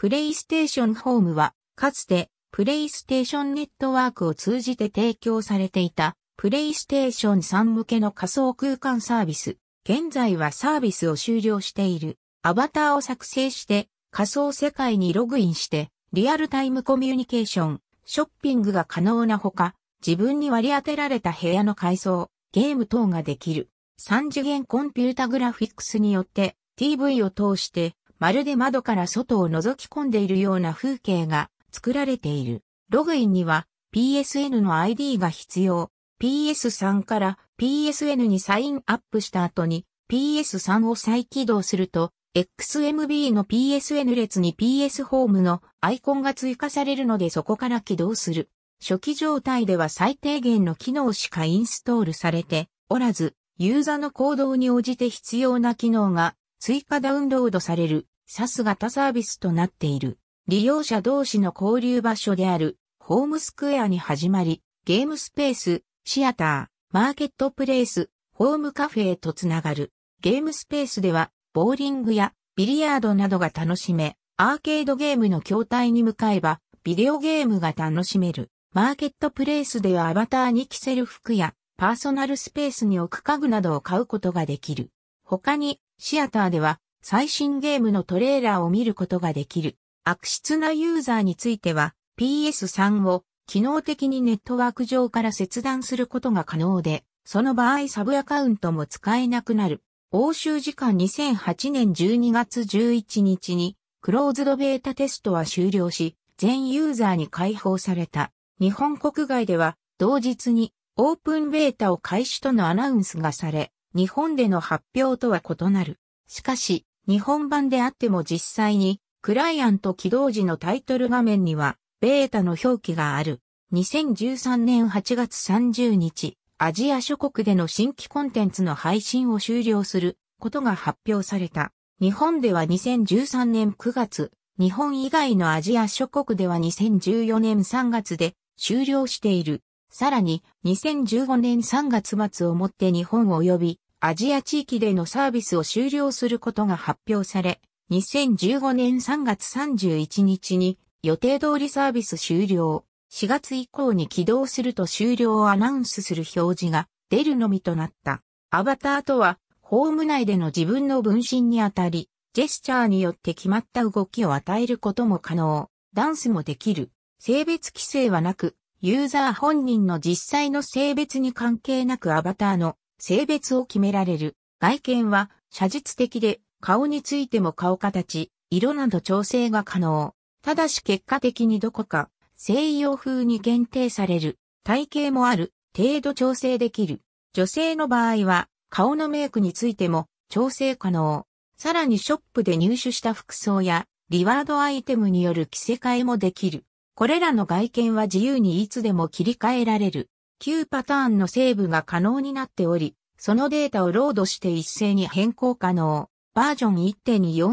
プレイステーションホームは、かつて、プレイステーションネットワークを通じて提供されていた、プレイステーション3向けの仮想空間サービス。現在はサービスを終了している。アバターを作成して、仮想世界にログインして、リアルタイムコミュニケーション、ショッピングが可能なほか、自分に割り当てられた部屋の改装、ゲーム等ができる。3次元コンピュータグラフィックスによって、TV を通して、まるで窓から外を覗き込んでいるような風景が作られている。ログインには PSN の ID が必要。PS3 から PSN にサインアップした後に PS3 を再起動すると XMB の PSN 列に PS ホームのアイコンが追加されるのでそこから起動する。初期状態では最低限の機能しかインストールされておらず、ユーザーの行動に応じて必要な機能が追加ダウンロードされる。サス型サービスとなっている。利用者同士の交流場所であるホームスクエアに始まり、ゲームスペース、シアター、マーケットプレイス、ホームカフェへとつながる。ゲームスペースでは、ボーリングやビリヤードなどが楽しめ、アーケードゲームの筐体に向かえば、ビデオゲームが楽しめる。マーケットプレイスではアバターに着せる服や、パーソナルスペースに置く家具などを買うことができる。他に、シアターでは、最新ゲームのトレーラーを見ることができる。悪質なユーザーについては PS3 を機能的にネットワーク上から切断することが可能で、その場合サブアカウントも使えなくなる。欧州時間2008年12月11日に、クローズドベータテストは終了し、全ユーザーに開放された。日本国外では、同日にオープンベータを開始とのアナウンスがされ、日本での発表とは異なる。しかし、日本版であっても実際に、クライアント起動時のタイトル画面には、ベータの表記がある。2013年8月30日、アジア諸国での新規コンテンツの配信を終了することが発表された。日本では2013年9月、日本以外のアジア諸国では2014年3月で終了している。さらに、2015年3月末をもって日本及びアジア地域でのサービスを終了することが発表され、2015年3月31日に予定通りサービス終了、4月以降に起動すると終了をアナウンスする表示が出るのみとなった。アバターとは、ホーム内での自分の分身にあたり、ジェスチャーによって決まった動きを与えることも可能、ダンスもできる。性別規制はなく、ユーザー本人の実際の性別に関係なくアバターの性別を決められる。外見は写実的で顔についても顔形、色など調整が可能。ただし結果的にどこか西洋風に限定される。体型もある程度調整できる。女性の場合は顔のメイクについても調整可能。さらにショップで入手した服装やリワードアイテムによる着せ替えもできる。これらの外見は自由にいつでも切り替えられる。旧パターンのセーブが可能になっており、そのデータをロードして一斉に変更可能。バージョン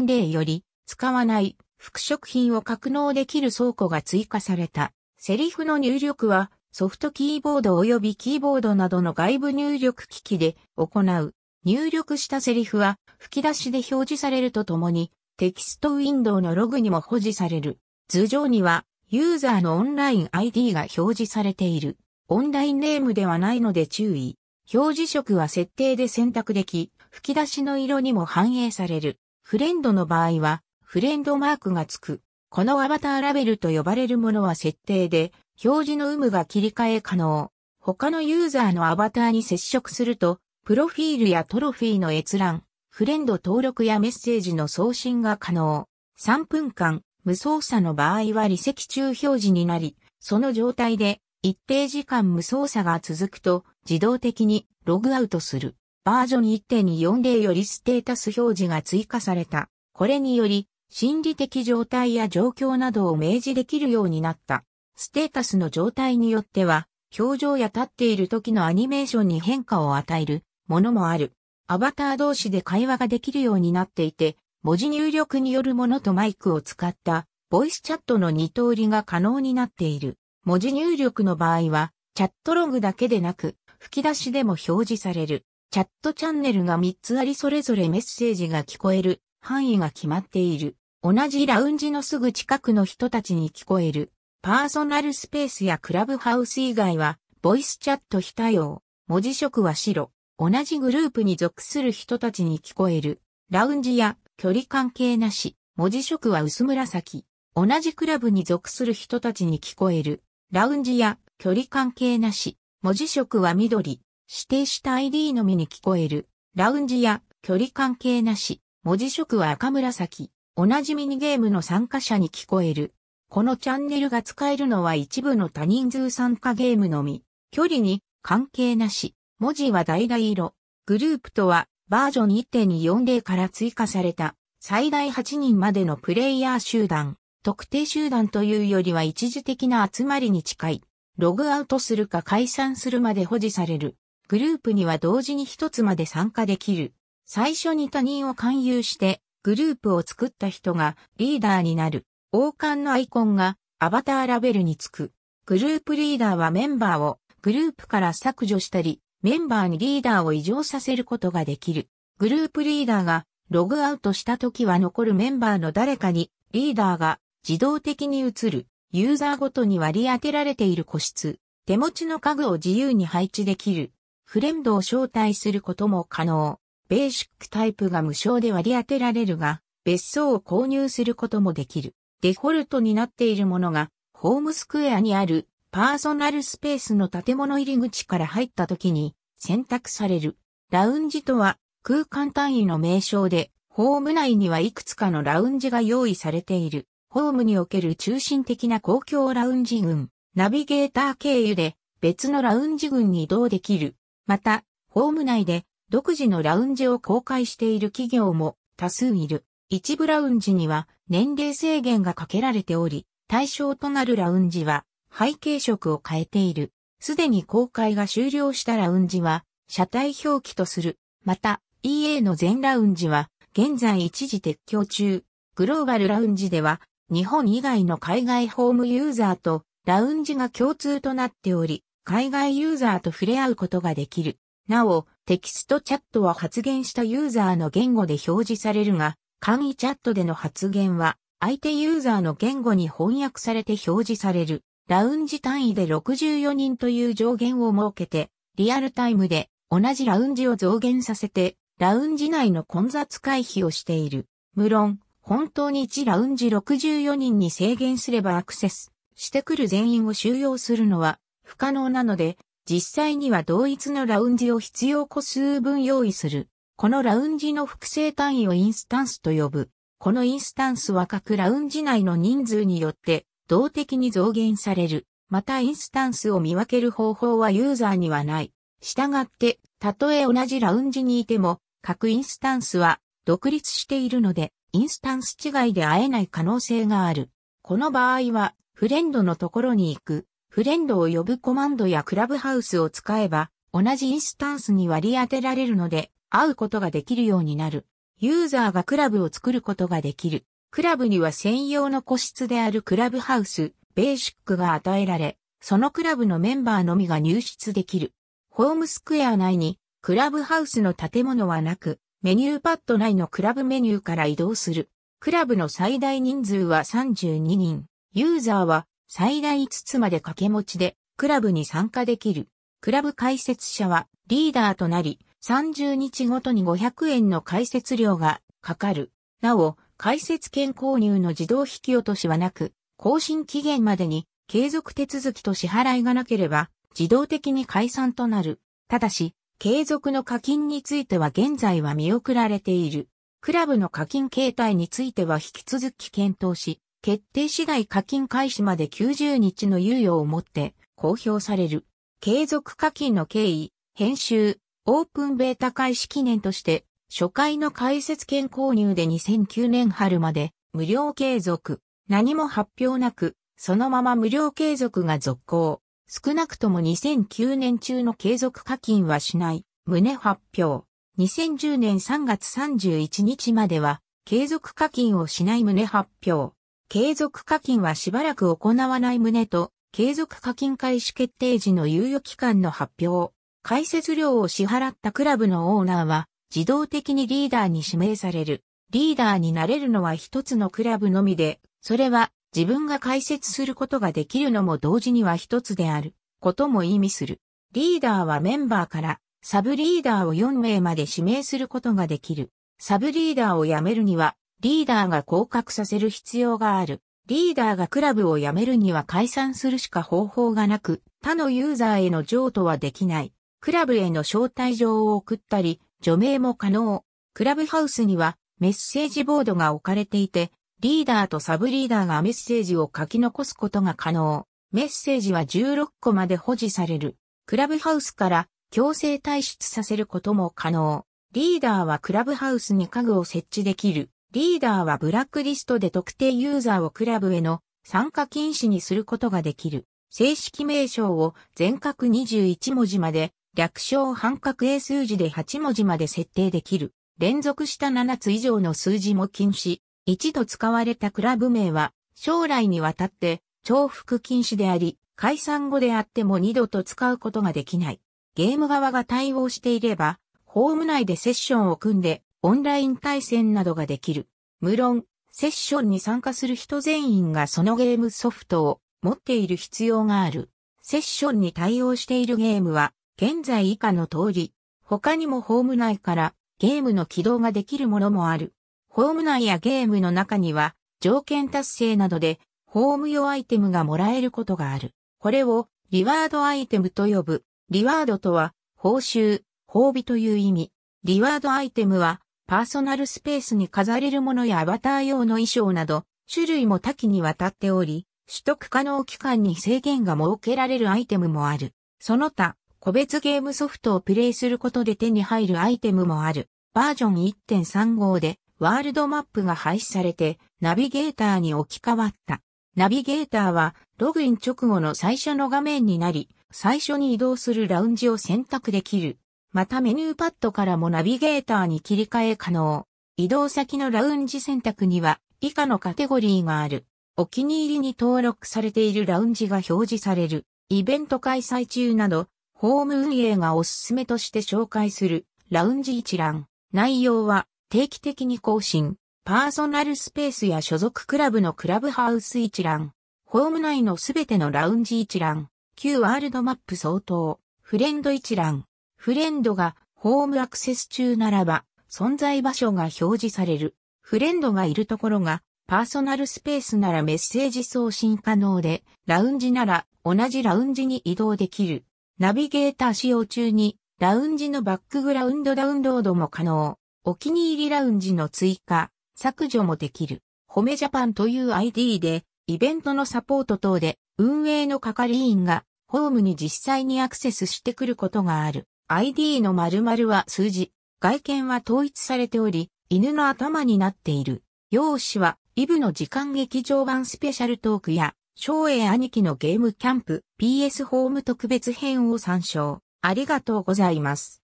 1.240より、使わない、副食品を格納できる倉庫が追加された。セリフの入力は、ソフトキーボード及びキーボードなどの外部入力機器で行う。入力したセリフは、吹き出しで表示されるとともに、テキストウィンドウのログにも保持される。図上には、ユーザーのオンライン ID が表示されている。オンラインネームではないので注意。表示色は設定で選択でき、吹き出しの色にも反映される。フレンドの場合は、フレンドマークがつく。このアバターラベルと呼ばれるものは設定で、表示の有無が切り替え可能。他のユーザーのアバターに接触すると、プロフィールやトロフィーの閲覧、フレンド登録やメッセージの送信が可能。3分間、無操作の場合は離席中表示になり、その状態で一定時間無操作が続くと自動的にログアウトする。バージョン1.240よりステータス表示が追加された。これにより心理的状態や状況などを明示できるようになった。ステータスの状態によっては表情や立っている時のアニメーションに変化を与えるものもある。アバター同士で会話ができるようになっていて、文字入力によるものとマイクを使ったボイスチャットの二通りが可能になっている。文字入力の場合は、チャットログだけでなく、吹き出しでも表示される。チャットチャンネルが3つありそれぞれメッセージが聞こえる範囲が決まっている。同じラウンジのすぐ近くの人たちに聞こえる。パーソナルスペースやクラブハウス以外は、ボイスチャット非対応。文字色は白。同じグループに属する人たちに聞こえる。ラウンジや距離関係なし。文字色は薄紫。同じクラブに属する人たちに聞こえる。ラウンジや距離関係なし、文字色は緑、指定した ID のみに聞こえる。ラウンジや距離関係なし、文字色は赤紫。同じミニゲームの参加者に聞こえる。このチャンネルが使えるのは一部の多人数参加ゲームのみ。距離に関係なし。文字は橙色。グループとはバージョン1.240から追加された最大8人までのプレイヤー集団。特定集団というよりは一時的な集まりに近い。ログアウトするか解散するまで保持される。グループには同時に一つまで参加できる。最初に他人を勧誘してグループを作った人がリーダーになる。王冠のアイコンがアバターラベルにつく。グループリーダーはメンバーをグループから削除したり、メンバーにリーダーを異常させることができる。グループリーダーがログアウトした時は残るメンバーの誰かにリーダーが自動的に移る、ユーザーごとに割り当てられている個室、手持ちの家具を自由に配置できる、フレンドを招待することも可能、ベーシックタイプが無償で割り当てられるが、別荘を購入することもできる。デフォルトになっているものが、ホームスクエアにあるパーソナルスペースの建物入り口から入った時に選択される。ラウンジとは空間単位の名称で、ホーム内にはいくつかのラウンジが用意されている。ホームにおける中心的な公共ラウンジ群、ナビゲーター経由で別のラウンジ群に移動できる。また、ホーム内で独自のラウンジを公開している企業も多数いる。一部ラウンジには年齢制限がかけられており、対象となるラウンジは背景色を変えている。すでに公開が終了したラウンジは、車体表記とする。また、EA の全ラウンジは、現在一時撤去中。グローバルラウンジでは、日本以外の海外ホームユーザーとラウンジが共通となっており、海外ユーザーと触れ合うことができる。なお、テキストチャットは発言したユーザーの言語で表示されるが、簡易チャットでの発言は、相手ユーザーの言語に翻訳されて表示される。ラウンジ単位で64人という上限を設けて、リアルタイムで同じラウンジを増減させて、ラウンジ内の混雑回避をしている。無論、本当に1ラウンジ64人に制限すればアクセスしてくる全員を収容するのは不可能なので、実際には同一のラウンジを必要個数分用意する。このラウンジの複製単位をインスタンスと呼ぶ。このインスタンスは各ラウンジ内の人数によって動的に増減される。またインスタンスを見分ける方法はユーザーにはない。したがって、たとえ同じラウンジにいても、各インスタンスは独立しているので、インスタンス違いで会えない可能性がある。この場合は、フレンドのところに行く、フレンドを呼ぶコマンドやクラブハウスを使えば、同じインスタンスに割り当てられるので、会うことができるようになる。ユーザーがクラブを作ることができる。クラブには専用の個室であるクラブハウス、ベーシックが与えられ、そのクラブのメンバーのみが入室できる。ホームスクエア内に、クラブハウスの建物はなく、メニューパッド内のクラブメニューから移動する。クラブの最大人数は32人。ユーザーは最大5つまで掛け持ちでクラブに参加できる。クラブ解説者はリーダーとなり、30日ごとに500円の解説料がかかる。なお、解説券購入の自動引き落としはなく、更新期限までに継続手続きと支払いがなければ自動的に解散となる。ただし、継続の課金については現在は見送られている。クラブの課金形態については引き続き検討し、決定次第課金開始まで90日の猶予をもって公表される。継続課金の経緯、編集、オープンベータ開始記念として、初回の解説券購入で2009年春まで無料継続。何も発表なく、そのまま無料継続が続行。少なくとも2009年中の継続課金はしない、旨発表。2010年3月31日までは、継続課金をしない旨発表。継続課金はしばらく行わない旨と、継続課金開始決定時の猶予期間の発表。解説料を支払ったクラブのオーナーは、自動的にリーダーに指名される。リーダーになれるのは一つのクラブのみで、それは自分が解説することができるのも同時には一つであることも意味する。リーダーはメンバーからサブリーダーを4名まで指名することができる。サブリーダーを辞めるにはリーダーが降格させる必要がある。リーダーがクラブを辞めるには解散するしか方法がなく、他のユーザーへの譲渡はできない。クラブへの招待状を送ったり、除名も可能。クラブハウスにはメッセージボードが置かれていて、リーダーとサブリーダーがメッセージを書き残すことが可能。メッセージは16個まで保持される。クラブハウスから強制退出させることも可能。リーダーはクラブハウスに家具を設置できる。リーダーはブラックリストで特定ユーザーをクラブへの参加禁止にすることができる。正式名称を全角21文字まで、略称半角英数字で8文字まで設定できる。連続した7つ以上の数字も禁止。一度使われたクラブ名は、将来にわたって、重複禁止であり、解散後であっても二度と使うことができない。ゲーム側が対応していれば、ホーム内でセッションを組んで、オンライン対戦などができる。無論、セッションに参加する人全員がそのゲームソフトを持っている必要がある。セッションに対応しているゲームは、現在以下の通り、他にもホーム内からゲームの起動ができるものもある。ホーム内やゲームの中には、条件達成などで、ホーム用アイテムがもらえることがある。これを、リワードアイテムと呼ぶ。リワードとは、報酬、褒美という意味。リワードアイテムは、パーソナルスペースに飾れるものやアバター用の衣装など、種類も多岐にわたっており、取得可能期間に制限が設けられるアイテムもある。その他、個別ゲームソフトをプレイすることで手に入るアイテムもある。バージョン1.35で、ワールドマップが廃止されて、ナビゲーターに置き換わった。ナビゲーターは、ログイン直後の最初の画面になり、最初に移動するラウンジを選択できる。またメニューパッドからもナビゲーターに切り替え可能。移動先のラウンジ選択には、以下のカテゴリーがある。お気に入りに登録されているラウンジが表示される。イベント開催中など、ホーム運営がおすすめとして紹介するラウンジ一覧。内容は定期的に更新、パーソナルスペースや所属クラブのクラブハウス一覧、ホーム内のすべてのラウンジ一覧、旧ワールドマップ相当、フレンド一覧、フレンドがホームアクセス中ならば、存在場所が表示される。フレンドがいるところが、パーソナルスペースならメッセージ送信可能で、ラウンジなら同じラウンジに移動できる。ナビゲーター使用中に、ラウンジのバックグラウンドダウンロードも可能。お気に入りラウンジの追加、削除もできる。褒めジャパンという ID で、イベントのサポート等で、運営の係員が、ホームに実際にアクセスしてくることがある。ID の〇〇は数字。外見は統一されており、犬の頭になっている。用紙は、イブの時間劇場版スペシャルトークや、昭栄兄貴のゲームキャンプ PS ホーム特別編を参照。ありがとうございます。